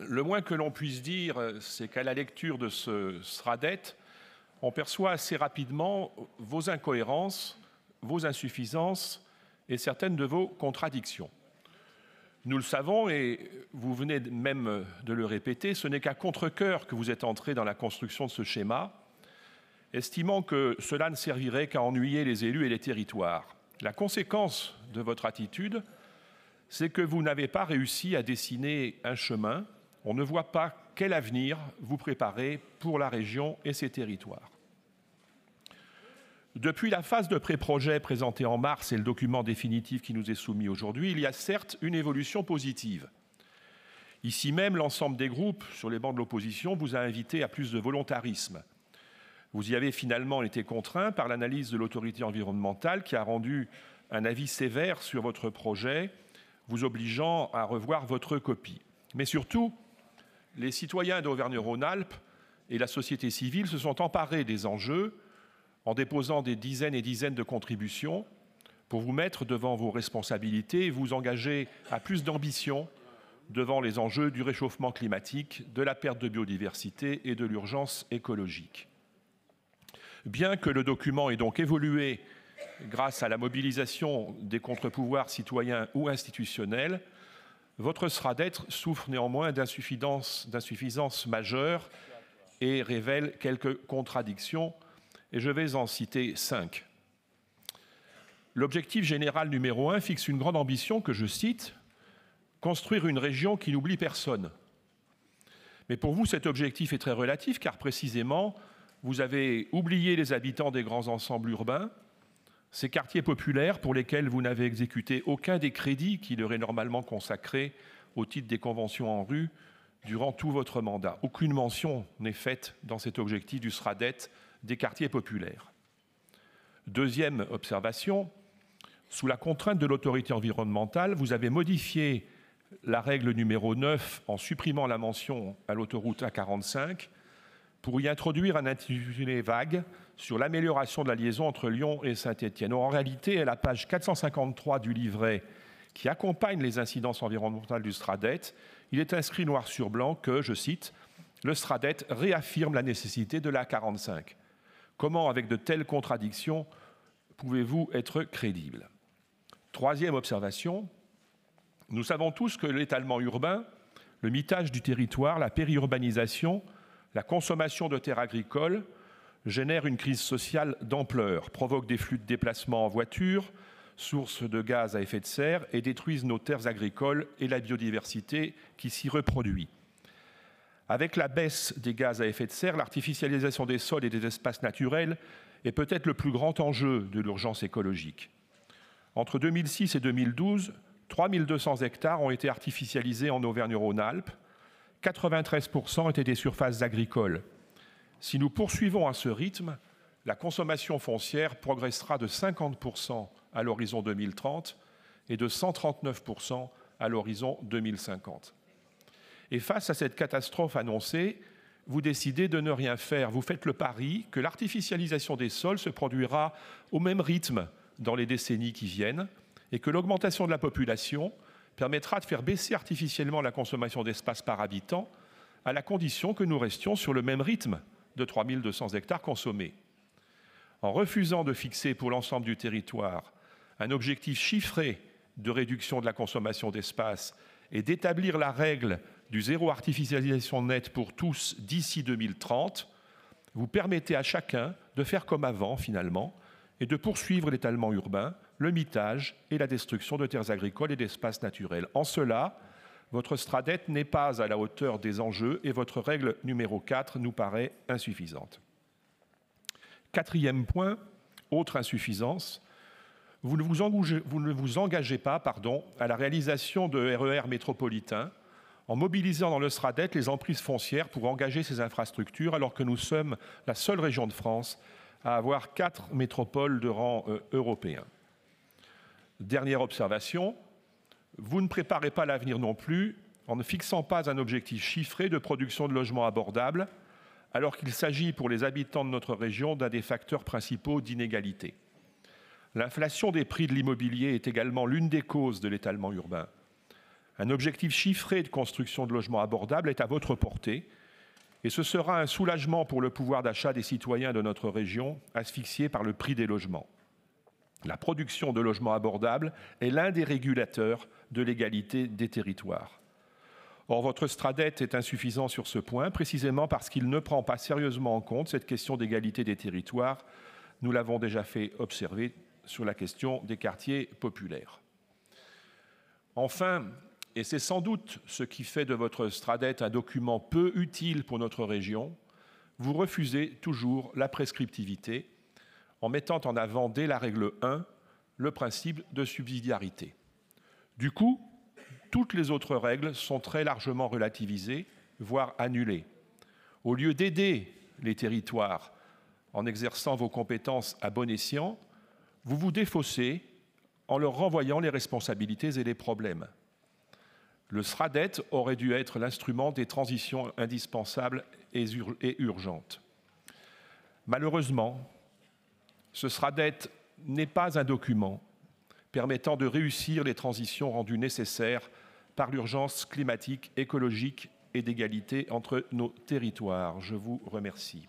Le moins que l'on puisse dire, euh, c'est qu'à la lecture de ce Sradet, on perçoit assez rapidement vos incohérences, vos insuffisances et certaines de vos contradictions. Nous le savons, et vous venez même de le répéter, ce n'est qu'à contre que vous êtes entré dans la construction de ce schéma, estimant que cela ne servirait qu'à ennuyer les élus et les territoires. La conséquence de votre attitude, c'est que vous n'avez pas réussi à dessiner un chemin, on ne voit pas quel avenir vous préparez pour la région et ses territoires. Depuis la phase de pré-projet présentée en mars et le document définitif qui nous est soumis aujourd'hui, il y a certes une évolution positive. Ici même, l'ensemble des groupes sur les bancs de l'opposition vous a invité à plus de volontarisme. Vous y avez finalement été contraint par l'analyse de l'autorité environnementale qui a rendu un avis sévère sur votre projet, vous obligeant à revoir votre copie. Mais surtout, les citoyens d'Auvergne-Rhône-Alpes et la société civile se sont emparés des enjeux en déposant des dizaines et dizaines de contributions pour vous mettre devant vos responsabilités et vous engager à plus d'ambition devant les enjeux du réchauffement climatique, de la perte de biodiversité et de l'urgence écologique. Bien que le document ait donc évolué grâce à la mobilisation des contre-pouvoirs citoyens ou institutionnels, votre d'être souffre néanmoins d'insuffisance majeure et révèle quelques contradictions, et je vais en citer cinq. L'objectif général numéro un fixe une grande ambition que je cite construire une région qui n'oublie personne. Mais pour vous, cet objectif est très relatif, car précisément, vous avez oublié les habitants des grands ensembles urbains, ces quartiers populaires pour lesquels vous n'avez exécuté aucun des crédits qui leur est normalement consacré au titre des conventions en rue durant tout votre mandat. Aucune mention n'est faite dans cet objectif du SRADET des quartiers populaires. Deuxième observation, sous la contrainte de l'autorité environnementale, vous avez modifié la règle numéro 9 en supprimant la mention à l'autoroute A45 pour y introduire un intitulé vague sur l'amélioration de la liaison entre Lyon et Saint-Étienne. En réalité, à la page 453 du livret qui accompagne les incidences environnementales du Stradet, il est inscrit noir sur blanc que, je cite, le Stradet réaffirme la nécessité de la 45. Comment, avec de telles contradictions, pouvez-vous être crédible Troisième observation, nous savons tous que l'étalement urbain, le mitage du territoire, la périurbanisation la consommation de terres agricoles génère une crise sociale d'ampleur, provoque des flux de déplacement en voiture, source de gaz à effet de serre et détruisent nos terres agricoles et la biodiversité qui s'y reproduit. Avec la baisse des gaz à effet de serre, l'artificialisation des sols et des espaces naturels est peut-être le plus grand enjeu de l'urgence écologique. Entre 2006 et 2012, 3200 hectares ont été artificialisés en Auvergne-Rhône-Alpes, 93% étaient des surfaces agricoles. Si nous poursuivons à ce rythme, la consommation foncière progressera de 50% à l'horizon 2030 et de 139% à l'horizon 2050. Et face à cette catastrophe annoncée, vous décidez de ne rien faire. Vous faites le pari que l'artificialisation des sols se produira au même rythme dans les décennies qui viennent et que l'augmentation de la population, permettra de faire baisser artificiellement la consommation d'espace par habitant, à la condition que nous restions sur le même rythme de 3200 hectares consommés. En refusant de fixer pour l'ensemble du territoire un objectif chiffré de réduction de la consommation d'espace et d'établir la règle du zéro artificialisation nette pour tous d'ici 2030, vous permettez à chacun de faire comme avant finalement et de poursuivre l'étalement urbain le mitage et la destruction de terres agricoles et d'espaces naturels. En cela, votre stradette n'est pas à la hauteur des enjeux et votre règle numéro 4 nous paraît insuffisante. Quatrième point, autre insuffisance, vous ne vous engagez, pas pardon, à la réalisation de RER métropolitains en mobilisant dans le stradette les emprises foncières pour engager ces infrastructures, alors que nous sommes la seule région de France à avoir quatre métropoles de rang euh, européen. Dernière observation, vous ne préparez pas l'avenir non plus en ne fixant pas un objectif chiffré de production de logements abordables, alors qu'il s'agit pour les habitants de notre région d'un des facteurs principaux d'inégalité. L'inflation des prix de l'immobilier est également l'une des causes de l'étalement urbain. Un objectif chiffré de construction de logements abordables est à votre portée, et ce sera un soulagement pour le pouvoir d'achat des citoyens de notre région, asphyxiés par le prix des logements la production de logements abordables est l'un des régulateurs de l'égalité des territoires. Or, votre Stradet est insuffisant sur ce point, précisément parce qu'il ne prend pas sérieusement en compte cette question d'égalité des territoires. Nous l'avons déjà fait observer sur la question des quartiers populaires. Enfin, et c'est sans doute ce qui fait de votre Stradet un document peu utile pour notre région, vous refusez toujours la prescriptivité en mettant en avant dès la règle 1 le principe de subsidiarité. Du coup, toutes les autres règles sont très largement relativisées, voire annulées. Au lieu d'aider les territoires en exerçant vos compétences à bon escient, vous vous défaussez en leur renvoyant les responsabilités et les problèmes. Le SRADET aurait dû être l'instrument des transitions indispensables et urgentes. Malheureusement, ce SRADET n'est pas un document permettant de réussir les transitions rendues nécessaires par l'urgence climatique, écologique et d'égalité entre nos territoires. Je vous remercie.